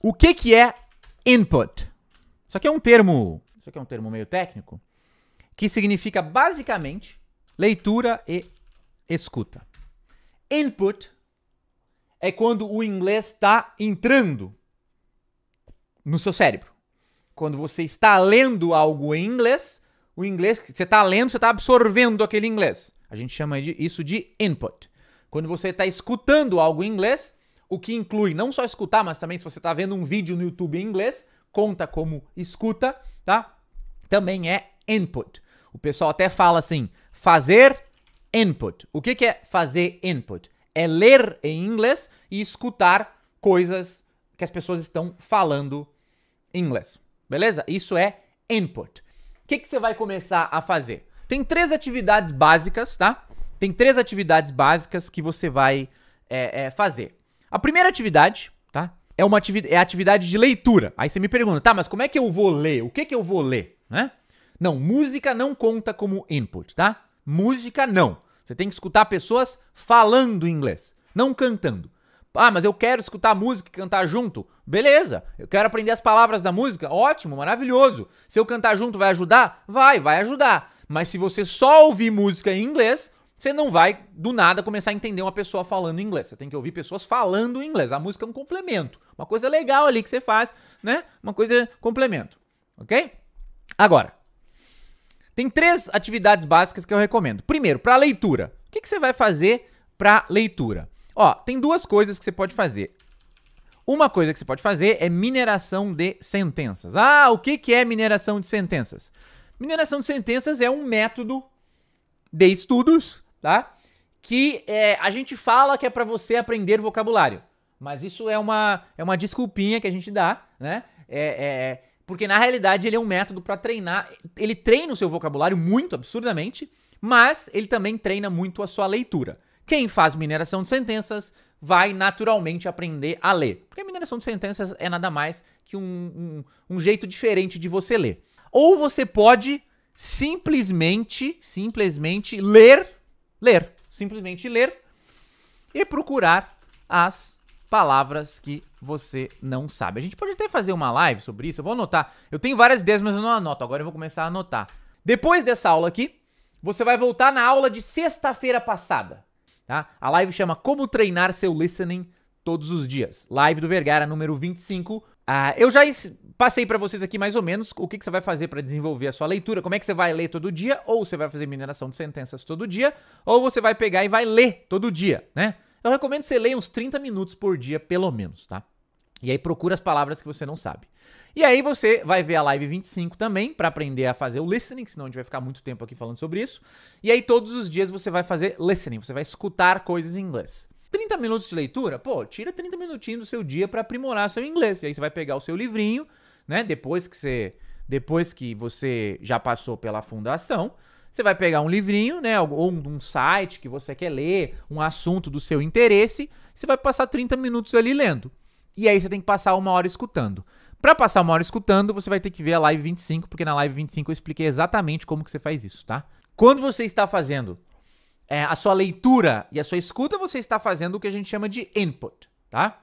O que que é input? Isso aqui é um termo, isso aqui é um termo meio técnico, que significa basicamente leitura e escuta. Input é quando o inglês está entrando no seu cérebro. Quando você está lendo algo em inglês, o inglês que você está lendo, você está absorvendo aquele inglês. A gente chama isso de input. Quando você está escutando algo em inglês, o que inclui não só escutar, mas também se você está vendo um vídeo no YouTube em inglês, conta como escuta, tá? Também é input. O pessoal até fala assim, fazer input. O que, que é fazer input? É ler em inglês e escutar coisas que as pessoas estão falando em inglês. Beleza? Isso é input. O que, que você vai começar a fazer? Tem três atividades básicas, tá? Tem três atividades básicas que você vai é, é, fazer. A primeira atividade, tá? É, uma atividade, é a atividade de leitura. Aí você me pergunta, tá, mas como é que eu vou ler? O que que eu vou ler, né? Não, música não conta como input, tá? Música não. Você tem que escutar pessoas falando inglês, não cantando. Ah, mas eu quero escutar música e cantar junto. Beleza, eu quero aprender as palavras da música. Ótimo, maravilhoso. Se eu cantar junto, vai ajudar? Vai, vai ajudar. Mas se você só ouvir música em inglês, você não vai do nada começar a entender uma pessoa falando inglês. Você tem que ouvir pessoas falando inglês. A música é um complemento. Uma coisa legal ali que você faz, né? Uma coisa complemento. Ok? Agora, tem três atividades básicas que eu recomendo. Primeiro, para leitura. O que, que você vai fazer para leitura? Ó, tem duas coisas que você pode fazer. Uma coisa que você pode fazer é mineração de sentenças. Ah, o que, que é mineração de sentenças? Mineração de sentenças é um método de estudos tá? Que é, a gente fala que é para você aprender vocabulário, mas isso é uma, é uma desculpinha que a gente dá, né? É, é, porque na realidade ele é um método para treinar, ele treina o seu vocabulário muito absurdamente, mas ele também treina muito a sua leitura. Quem faz mineração de sentenças vai naturalmente aprender a ler, porque a mineração de sentenças é nada mais que um, um, um jeito diferente de você ler. Ou você pode simplesmente, simplesmente ler ler. Simplesmente ler e procurar as palavras que você não sabe. A gente pode até fazer uma live sobre isso. Eu vou anotar. Eu tenho várias ideias, mas eu não anoto. Agora eu vou começar a anotar. Depois dessa aula aqui, você vai voltar na aula de sexta-feira passada. Tá? A live chama Como Treinar Seu Listening Todos os Dias. Live do Vergara, número 25. Ah, eu já passei para vocês aqui mais ou menos o que, que você vai fazer para desenvolver a sua leitura, como é que você vai ler todo dia, ou você vai fazer mineração de sentenças todo dia, ou você vai pegar e vai ler todo dia, né? Eu recomendo você ler uns 30 minutos por dia, pelo menos, tá? E aí procura as palavras que você não sabe. E aí você vai ver a live 25 também para aprender a fazer o listening, senão a gente vai ficar muito tempo aqui falando sobre isso. E aí todos os dias você vai fazer listening, você vai escutar coisas em inglês. 30 minutos de leitura? Pô, tira 30 minutinhos do seu dia para aprimorar seu inglês. E aí você vai pegar o seu livrinho, né? Depois que você depois que você já passou pela fundação, você vai pegar um livrinho, né, ou um site que você quer ler, um assunto do seu interesse, você vai passar 30 minutos ali lendo. E aí você tem que passar uma hora escutando. Para passar uma hora escutando, você vai ter que ver a live 25, porque na live 25 eu expliquei exatamente como que você faz isso, tá? Quando você está fazendo é, a sua leitura e a sua escuta, você está fazendo o que a gente chama de input, tá?